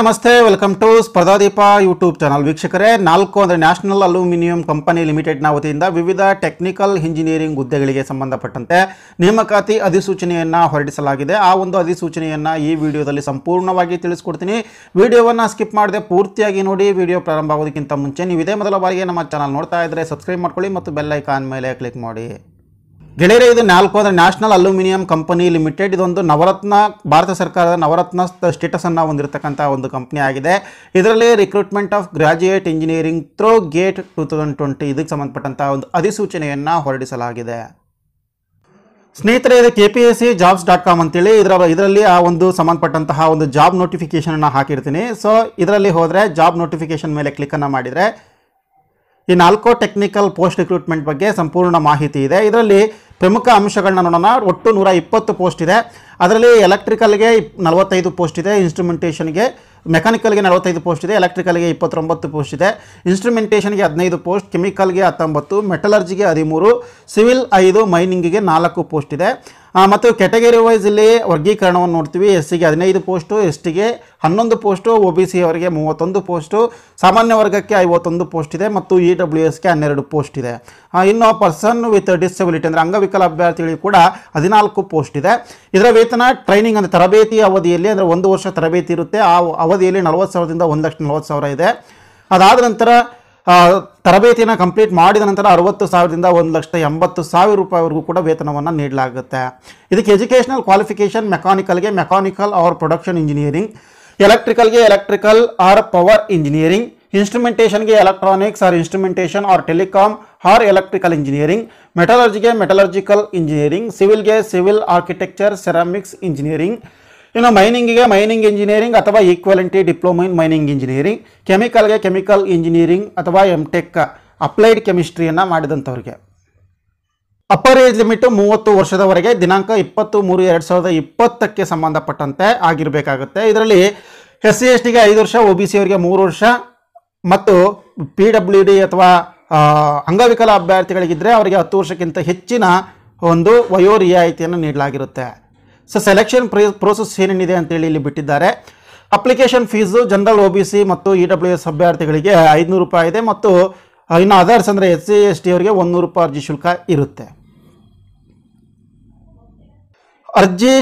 ನಮಸ್ತೆ welcome to Spardhadeepa YouTube channel ವೀಕ್ಷಕರೇ ನಾಲ್ಕು ಅಂದರೆ ನ್ಯಾಷನಲ್ ಅಲ್ಯೂಮಿನಿಯಂ ಕಂಪನಿ ಲಿಮಿಟೆಡ್ನ ವತಿಯಿಂದ ವಿವಿಧ ಟೆಕ್ನಿಕಲ್ ಇಂಜಿನಿಯರಿಂಗ್ ಹುದ್ದೆಗಳಿಗೆ ಸಂಬಂಧಪಟ್ಟಂತೆ ನೇಮಕಾತಿ ಅಧಿಸೂಚನೆಯನ್ನು ಹೊರಡಿಸಲಾಗಿದೆ ಆ ಒಂದು ಅಧಿಸೂಚನೆಯನ್ನು ಈ ವಿಡಿಯೋದಲ್ಲಿ ಸಂಪೂರ್ಣವಾಗಿ ತಿಳಿಸ್ಕೊಡ್ತೀನಿ ವಿಡಿಯೋವನ್ನು ಸ್ಕಿಪ್ ಮಾಡದೆ ಪೂರ್ತಿಯಾಗಿ ನೋಡಿ ವಿಡಿಯೋ ಪ್ರಾರಂಭ ಆಗೋದಕ್ಕಿಂತ ಮುಂಚೆ ನೀವು ಇದೇ ಮೊದಲ ಬಾರಿಗೆ ನಮ್ಮ ಚಾನಲ್ ನೋಡ್ತಾ ಇದ್ದರೆ ಸಬ್ಸ್ಕ್ರೈಬ್ ಮಾಡ್ಕೊಳ್ಳಿ ಮತ್ತು ಬೆಲ್ಲೈಕಾನ್ ಮೇಲೆ ಕ್ಲಿಕ್ ಮಾಡಿ ಗೆಳೆಯರೆ ಇದು ನಾಲ್ಕು ಅಂದರೆ ನ್ಯಾಷನಲ್ ಅಲ್ಯೂಮಿನಿಯಂ ಕಂಪನಿ ಲಿಮಿಟೆಡ್ ಇದೊಂದು ನವರತ್ನ ಭಾರತ ಸರ್ಕಾರದ ನವರತ್ನ ಸ್ಟೇಟಸನ್ನು ಹೊಂದಿರತಕ್ಕಂಥ ಒಂದು ಕಂಪ್ನಿ ಆಗಿದೆ ಇದರಲ್ಲಿ recruitment of graduate engineering through GATE two thousand twenty ಇದಕ್ಕೆ ಸಂಬಂಧಪಟ್ಟಂಥ ಒಂದು ಅಧಿಸೂಚನೆಯನ್ನು ಹೊರಡಿಸಲಾಗಿದೆ ಸ್ನೇಹಿತರೆ ಇದು K P S C jobs dot com ಅಂತೇಳಿ ಇದರ ಇದರಲ್ಲಿ ಆ ಒಂದು ಸಂಬಂಧಪಟ್ಟಂತಹ ಒಂದು ಜಾಬ್ ನೋಟಿಫಿಕೇಷನನ್ನು ಹಾಕಿರ್ತೀನಿ ಸೊ ಇದರಲ್ಲಿ ಹೋದರೆ ಜಾಬ್ ನೋಟಿಫಿಕೇಷನ್ ಮೇಲೆ ಕ್ಲಿಕ್ಕನ್ನು ಮಾಡಿದರೆ ಈ ನಾಲ್ಕೋ ಟೆಕ್ನಿಕಲ್ ಪೋಸ್ಟ್ ರಿಕ್ರೂಟ್ಮೆಂಟ್ ಬಗ್ಗೆ ಸಂಪೂರ್ಣ ಮಾಹಿತಿ ಇದೆ ಇದರಲ್ಲಿ ಪ್ರಮುಖ ಅಂಶಗಳನ್ನ ನೋಡೋಣ ಒಟ್ಟು ನೂರ ಇಪ್ಪತ್ತು ಪೋಸ್ಟ್ ಇದೆ ಅದರಲ್ಲಿ ಎಲೆಕ್ಟ್ರಿಕಲ್ಗೆ ನಲವತ್ತೈದು ಪೋಸ್ಟ್ ಇದೆ ಇನ್ಸ್ಟ್ರೂಮೆಂಟೇಷನ್ಗೆ ಮೆಕ್ಯಾನಿಕಲ್ಗೆ ನಲವತ್ತೈದು ಪೋಸ್ಟ್ ಇದೆ ಎಲೆಕ್ಟ್ರಿಕಲ್ಗೆ ಇಪ್ಪತ್ತೊಂಬತ್ತು ಪೋಸ್ಟ್ ಇದೆ ಇನ್ಸ್ಟ್ರೂಮೆಂಟೇಷನ್ಗೆ ಹದಿನೈದು ಪೋಸ್ಟ್ ಕೆಮಿಕಲ್ಗೆ ಹತ್ತೊಂಬತ್ತು ಮೆಟಲರ್ಜಿಗೆ ಹದಿಮೂರು ಸಿವಿಲ್ ಐದು ಮೈನಿಂಗಿಗೆ ನಾಲ್ಕು ಪೋಸ್ಟ್ ಇದೆ ಮತ್ತು ಕ್ಯಾಟಗರಿ ವೈಸಲ್ಲಿ ಇಲ್ಲಿ ವರ್ಗೀಕರಣವನ್ನು ನೋಡ್ತೀವಿ ಎಸ್ ಸಿಗೆ ಹದಿನೈದು ಪೋಸ್ಟು ಎಸ್ ಟಿಗೆ ಹನ್ನೊಂದು ಪೋಸ್ಟು ಒ ಬಿ ಸಿ ಅವರಿಗೆ ಮೂವತ್ತೊಂದು ಪೋಸ್ಟು ಸಾಮಾನ್ಯ ವರ್ಗಕ್ಕೆ ಐವತ್ತೊಂದು ಪೋಸ್ಟ್ ಇದೆ ಮತ್ತು ಇ ಡಬ್ಲ್ಯೂ ಎಸ್ಗೆ ಹನ್ನೆರಡು ಪೋಸ್ಟ್ ಇದೆ ಇನ್ನು ಪರ್ಸನ್ ವಿತ್ ಡಿಸಬಿಲಿಟಿ ಅಂದರೆ ಅಂಗವಿಕಲ ಅಭ್ಯರ್ಥಿಗಳಿಗೆ ಕೂಡ ಹದಿನಾಲ್ಕು ಪೋಸ್ಟ್ ಇದೆ ಇದರ ವೇತನ ಟ್ರೈನಿಂಗ್ ಅಂದರೆ ತರಬೇತಿ ಅವಧಿಯಲ್ಲಿ ಅಂದರೆ ಒಂದು ವರ್ಷ ತರಬೇತಿ ಇರುತ್ತೆ ಆ ಅವಧಿಯಲ್ಲಿ ನಲವತ್ತು ಸಾವಿರದಿಂದ ಒಂದು ನಲವತ್ತು ಸಾವಿರ ಇದೆ ಅದಾದ ನಂತರ ತರಬೇತಿನ ಕಂಪ್ಲೀಟ್ ಮಾಡಿದ ನಂತರ 60000 ರಿಂದ 180000 ರೂಪಾಯಿ ವರೆಗೂ ಕೂಡ ವೇತನವನ್ನು ನೀಡಲಾಗುತ್ತೆ ಇದಕ್ಕೆ ಎಜುಕೇಷನಲ್ ಕ್ವಾಲಿಫಿಕೇಶನ್ ಮೆಕಾನಿಕಲ್ ಗೆ mechanical or production engineering electrical ಗೆ electrical or power engineering instrumentation ಗೆ electronics or instrumentation or telecom or electrical engineering metallurgy ಗೆ ಮೆಟಲರ್ಜಿಕಲ್ ಇಂಜಿನಿಯರಿಂಗ್ ಸಿವಿಲ್ ಗೆ civil or architecture ceramics engineering ಇನ್ನು ಮೈನಿಂಗಿಗೆ ಮೈನಿಂಗ್ ಇಂಜಿನಿಯರಿಂಗ್ ಅಥವಾ equality diploma in mining engineering ಕೆಮಿಕಲ್ಗೆ chemical engineering ಅಥವಾ M tech applied ಕೆಮಿಸ್ಟ್ರಿಯನ್ನು ಮಾಡಿದಂಥವ್ರಿಗೆ ಅಪ್ಪರ್ ಏಜ್ ಲಿಮಿಟು ಮೂವತ್ತು ವರ್ಷದವರೆಗೆ ದಿನಾಂಕ ಇಪ್ಪತ್ತು ಮೂರು ಎರಡು ಸಾವಿರದ ಇಪ್ಪತ್ತಕ್ಕೆ ಸಂಬಂಧಪಟ್ಟಂತೆ ಆಗಿರಬೇಕಾಗುತ್ತೆ ಇದರಲ್ಲಿ ಎಸ್ ಸಿ ಎಸ್ ಟಿಗೆ ಐದು ವರ್ಷ ಒ ಬಿ ಸಿ ಅವರಿಗೆ ಮೂರು ವರ್ಷ ಮತ್ತು ಪಿ ಡಬ್ಲ್ಯೂ ಡಿ ಅಥವಾ ಅಂಗವಿಕಲ ಅಭ್ಯರ್ಥಿಗಳಿಗಿದ್ದರೆ ಅವರಿಗೆ ಹತ್ತು ವರ್ಷಕ್ಕಿಂತ ಹೆಚ್ಚಿನ ಒಂದು ವಯೋ ರಿಯಾಯಿತಿಯನ್ನು ನೀಡಲಾಗಿರುತ್ತೆ ಸೊ ಸೆಲೆಕ್ಷನ್ ಪ್ರೋಸೆಸ್ ಏನೇನಿದೆ ಅಂತೇಳಿ ಇಲ್ಲಿ ಬಿಟ್ಟಿದ್ದಾರೆ application fees general O B C ಮತ್ತು ಇ ಡಬ್ಲ್ಯೂ ಎಸ್ ಅಭ್ಯರ್ಥಿಗಳಿಗೆ ಐದುನೂರು ರೂಪಾಯಿ ಇದೆ ಮತ್ತು ಇನ್ನು ಅದರ್ಸ್ ಅಂದರೆ ಎಸ್ ಸಿ ಎಸ್ ಟಿ ಅವರಿಗೆ ಒಂದು ರೂಪಾಯಿ ಅರ್ಜಿ ಶುಲ್ಕ ಇರುತ್ತೆ ಅರ್ಜಿ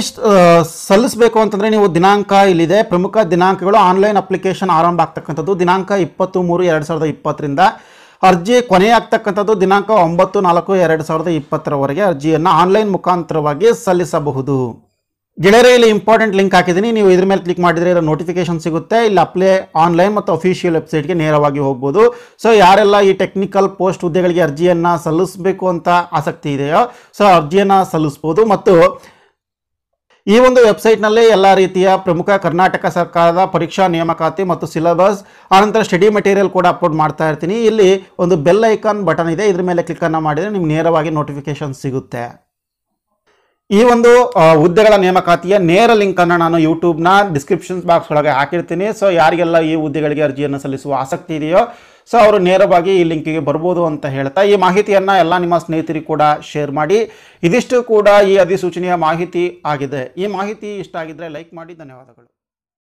ಸಲ್ಲಿಸಬೇಕು ಅಂತಂದರೆ ನೀವು ದಿನಾಂಕ ಇಲ್ಲಿದೆ ಪ್ರಮುಖ ದಿನಾಂಕಗಳು ಆನ್ಲೈನ್ ಅಪ್ಲಿಕೇಶನ್ ಆರಂಭ ಆಗ್ತಕ್ಕಂಥದ್ದು ದಿನಾಂಕ ಇಪ್ಪತ್ತು ಮೂರು ಎರಡು ಸಾವಿರದ ಇಪ್ಪತ್ತರಿಂದ ಅರ್ಜಿ ಕೊನೆ ದಿನಾಂಕ ಒಂಬತ್ತು ನಾಲ್ಕು ಎರಡು ಸಾವಿರದ ಇಪ್ಪತ್ತರವರೆಗೆ ಅರ್ಜಿಯನ್ನು ಆನ್ಲೈನ್ ಮುಖಾಂತರವಾಗಿ ಸಲ್ಲಿಸಬಹುದು ಗೆಳೆಯರೇ ಇಂಪಾರ್ಟೆಂಟ್ ಲಿಂಕ್ ಹಾಕಿದ್ದೀನಿ ನೀವು ಇದ್ರ ಮೇಲೆ ಕ್ಲಿಕ್ ಮಾಡಿದರೆ ಇದರ ನೋಟಿಫಿಕೇಶನ್ ಸಿಗುತ್ತೆ ಇಲ್ಲಿ ಅಪ್ಲೈ ಆನ್ಲೈನ್ ಮತ್ತು ಅಫಿಷಿಯಲ್ ವೆಬ್ಸೈಟ್ಗೆ ನೇರವಾಗಿ ಹೋಗ್ಬೋದು ಸೊ ಯಾರೆಲ್ಲ ಈ ಟೆಕ್ನಿಕಲ್ ಪೋಸ್ಟ್ ಹುದ್ದೆಗಳಿಗೆ ಅರ್ಜಿಯನ್ನು ಸಲ್ಲಿಸಬೇಕು ಅಂತ ಆಸಕ್ತಿ ಇದೆಯೋ ಸೊ ಅರ್ಜಿಯನ್ನು ಸಲ್ಲಿಸ್ಬೋದು ಮತ್ತು ಈ ಒಂದು ವೆಬ್ಸೈಟ್ನಲ್ಲಿ ಎಲ್ಲ ರೀತಿಯ ಪ್ರಮುಖ ಕರ್ನಾಟಕ ಸರ್ಕಾರದ ಪರೀಕ್ಷಾ ನೇಮಕಾತಿ ಮತ್ತು ಸಿಲೆಬಸ್ ಆನಂತರ ಸ್ಟಡಿ ಮೆಟೀರಿಯಲ್ ಕೂಡ ಅಪ್ಲೋಡ್ ಮಾಡ್ತಾ ಇರ್ತೀನಿ ಇಲ್ಲಿ ಒಂದು ಬೆಲ್ ಐಕಾನ್ ಬಟನ್ ಇದೆ ಇದ್ರ ಮೇಲೆ ಕ್ಲಿಕ್ಕನ್ನು ಮಾಡಿದರೆ ನಿಮ್ಗೆ ನೇರವಾಗಿ ನೋಟಿಫಿಕೇಶನ್ ಸಿಗುತ್ತೆ ಈ ಒಂದು ಹುದ್ದೆಗಳ ನೇಮಕಾತಿಯ ನೇರ ಲಿಂಕನ್ನು ನಾನು ಯೂಟ್ಯೂಬ್ನ ಡಿಸ್ಕ್ರಿಪ್ಷನ್ಸ್ ಬಾಕ್ಸ್ ಒಳಗೆ ಹಾಕಿರ್ತೀನಿ ಸೊ ಯಾರಿಗೆಲ್ಲ ಈ ಹುದ್ದೆಗಳಿಗೆ ಅರ್ಜಿಯನ್ನು ಸಲ್ಲಿಸುವ ಆಸಕ್ತಿ ಇದೆಯೋ ಸೊ ಅವರು ನೇರವಾಗಿ ಈ ಲಿಂಕಿಗೆ ಬರ್ಬೋದು ಅಂತ ಹೇಳ್ತಾ ಈ ಮಾಹಿತಿಯನ್ನು ಎಲ್ಲ ನಿಮ್ಮ ಸ್ನೇಹಿತರಿಗೆ ಕೂಡ ಶೇರ್ ಮಾಡಿ ಇದಿಷ್ಟು ಕೂಡ ಈ ಅಧಿಸೂಚನೆಯ ಮಾಹಿತಿ ಆಗಿದೆ ಈ ಮಾಹಿತಿ ಇಷ್ಟ ಆಗಿದ್ದರೆ ಲೈಕ್ ಮಾಡಿ ಧನ್ಯವಾದಗಳು